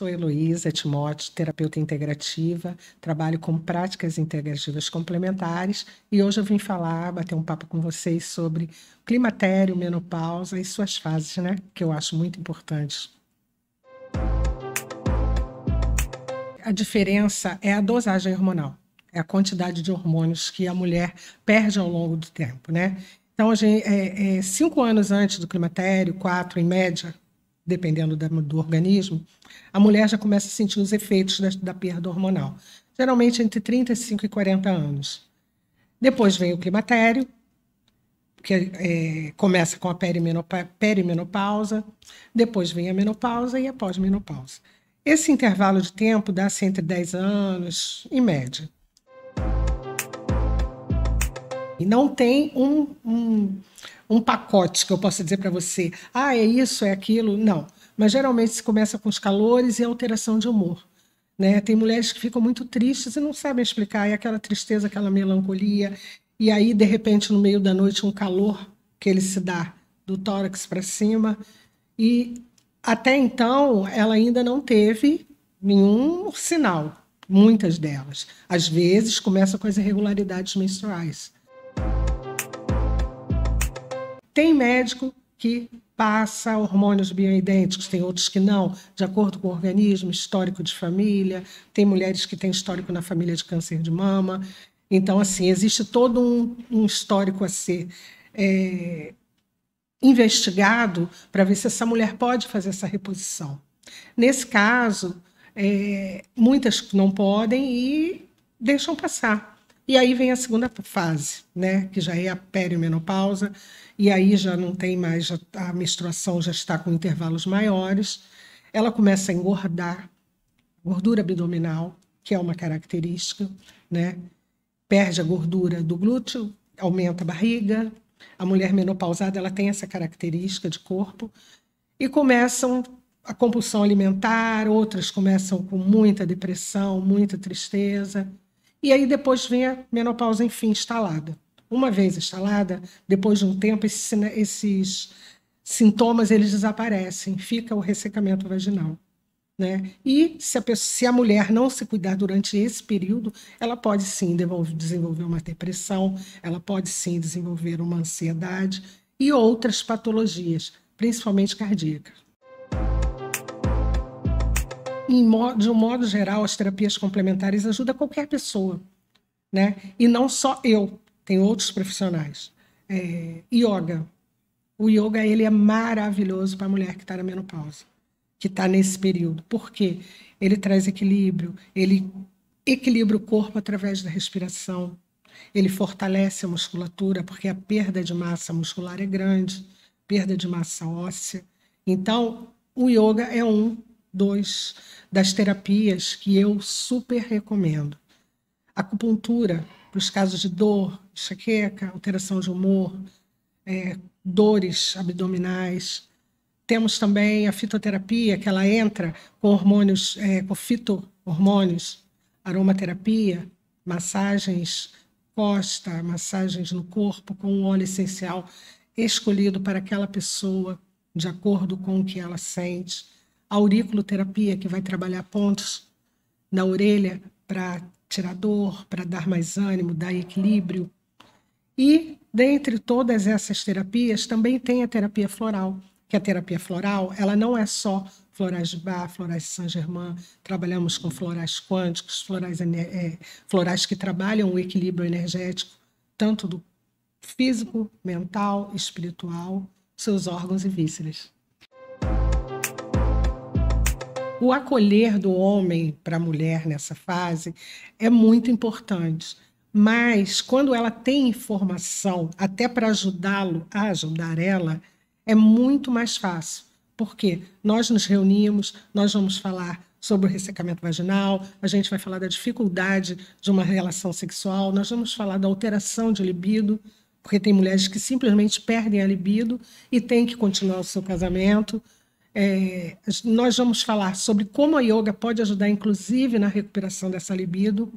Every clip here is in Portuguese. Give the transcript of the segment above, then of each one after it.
Sou Heloísa Timóteo, terapeuta integrativa, trabalho com práticas integrativas complementares e hoje eu vim falar, bater um papo com vocês sobre climatério, menopausa e suas fases, né? Que eu acho muito importantes. A diferença é a dosagem hormonal, é a quantidade de hormônios que a mulher perde ao longo do tempo, né? Então, hoje, é, é, cinco anos antes do climatério, quatro em média, dependendo da, do organismo, a mulher já começa a sentir os efeitos da, da perda hormonal, geralmente entre 35 e 40 anos. Depois vem o climatério, que é, começa com a perimenopausa, perimenopausa, depois vem a menopausa e a pós-menopausa. Esse intervalo de tempo dá-se entre 10 anos, em média. E não tem um, um, um pacote que eu possa dizer para você, ah, é isso, é aquilo. Não. Mas geralmente se começa com os calores e alteração de humor. Né? Tem mulheres que ficam muito tristes e não sabem explicar. É aquela tristeza, aquela melancolia. E aí, de repente, no meio da noite, um calor que ele se dá do tórax para cima. E até então, ela ainda não teve nenhum sinal, muitas delas. Às vezes, começa com as irregularidades menstruais. Tem médico que passa hormônios bioidênticos, tem outros que não, de acordo com o organismo, histórico de família, tem mulheres que têm histórico na família de câncer de mama. Então, assim, existe todo um, um histórico a ser é, investigado para ver se essa mulher pode fazer essa reposição. Nesse caso, é, muitas não podem e deixam passar. E aí vem a segunda fase, né, que já é a perimenopausa, e aí já não tem mais, já, tá, a menstruação já está com intervalos maiores. Ela começa a engordar, gordura abdominal, que é uma característica, né? Perde a gordura do glúteo, aumenta a barriga. A mulher menopausada, ela tem essa característica de corpo e começam a compulsão alimentar, outras começam com muita depressão, muita tristeza. E aí depois vem a menopausa, enfim, instalada. Uma vez instalada, depois de um tempo, esses, esses sintomas eles desaparecem, fica o ressecamento vaginal. Né? E se a, pessoa, se a, mulher não se cuidar durante esse período, ela pode sim desenvolver uma depressão, ela pode sim desenvolver uma ansiedade e outras patologias, principalmente cardíacas modo, de um modo geral, as terapias complementares ajudam qualquer pessoa, né? E não só eu, tem outros profissionais. É, yoga. O yoga ele é maravilhoso para a mulher que está na menopausa, que está nesse período. Por quê? Ele traz equilíbrio, ele equilibra o corpo através da respiração, ele fortalece a musculatura, porque a perda de massa muscular é grande, perda de massa óssea. Então, o yoga é um dois das terapias que eu super recomendo. Acupuntura, para os casos de dor, enxaqueca, alteração de humor, é, dores abdominais. Temos também a fitoterapia, que ela entra com hormônios, é, com fito-hormônios, aromaterapia, massagens costa, massagens no corpo com um óleo essencial escolhido para aquela pessoa, de acordo com o que ela sente auriculoterapia, que vai trabalhar pontos na orelha para tirar dor, para dar mais ânimo, dar equilíbrio. E dentre todas essas terapias também tem a terapia floral, que a terapia floral, ela não é só florais de Bar, florais de Saint-Germain, trabalhamos com florais quânticos, florais, é, florais que trabalham o equilíbrio energético, tanto do físico, mental, espiritual, seus órgãos e vísceras o acolher do homem para a mulher nessa fase é muito importante. Mas quando ela tem informação, até para ajudá-lo a ajudar ela, é muito mais fácil. Porque nós nos reunimos, nós vamos falar sobre o ressecamento vaginal, a gente vai falar da dificuldade de uma relação sexual, nós vamos falar da alteração de libido, porque tem mulheres que simplesmente perdem a libido e têm que continuar o seu casamento, é, nós vamos falar sobre como a yoga pode ajudar, inclusive, na recuperação dessa libido.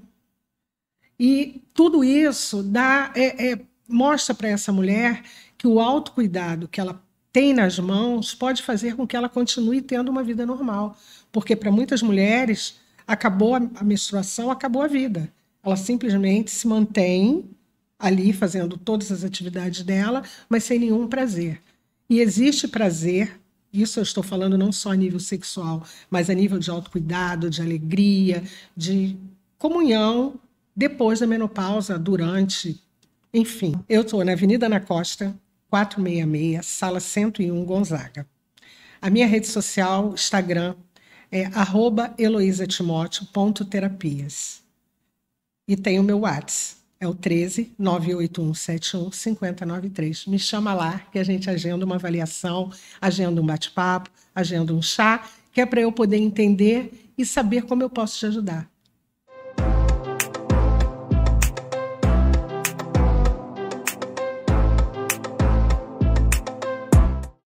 E tudo isso dá, é, é, mostra para essa mulher que o autocuidado que ela tem nas mãos pode fazer com que ela continue tendo uma vida normal. Porque para muitas mulheres, acabou a, a menstruação, acabou a vida. Ela simplesmente se mantém ali fazendo todas as atividades dela, mas sem nenhum prazer. E existe prazer isso eu estou falando não só a nível sexual, mas a nível de autocuidado, de alegria, de comunhão depois da menopausa, durante, enfim. Eu estou na Avenida Na Costa, 466, sala 101, Gonzaga. A minha rede social, Instagram, é arroba heloísatimóteo.terapias. E tem o meu WhatsApp, é o 13 98171 5093. Me chama lá que a gente agenda uma avaliação, agenda um bate-papo, agenda um chá, que é para eu poder entender e saber como eu posso te ajudar.